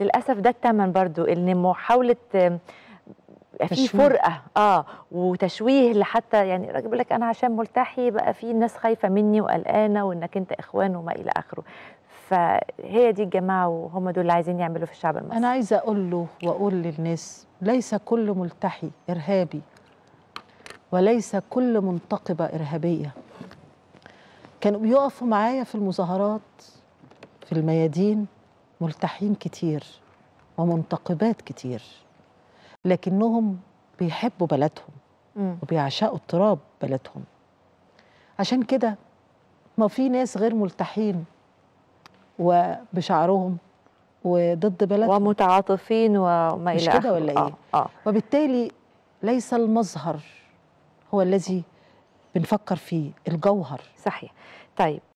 للاسف ده الثمن برضو ان محاوله آه، في فرقه اه وتشويه لحتى يعني الراجل بيقول لك انا عشان ملتحي بقى في ناس خايفه مني وقلقانه وانك انت اخوان وما الى اخره فهي دي الجماعه وهم دول اللي عايزين يعملوا في الشعب المصري انا عايزه اقول له واقول للناس ليس كل ملتحي ارهابي وليس كل منتقبه ارهابيه كانوا بيقفوا معايا في المظاهرات في الميادين ملتحين كتير ومنتقبات كتير لكنهم بيحبوا بلدهم وبيعشقوا اضطراب بلدهم عشان كده ما في ناس غير ملتحين وبشعرهم وضد بلدهم ومتعاطفين وما الى مش كده ولا آه، ايه؟ آه. آه. وبالتالي ليس المظهر هو الذي بنفكر فيه الجوهر صحيح طيب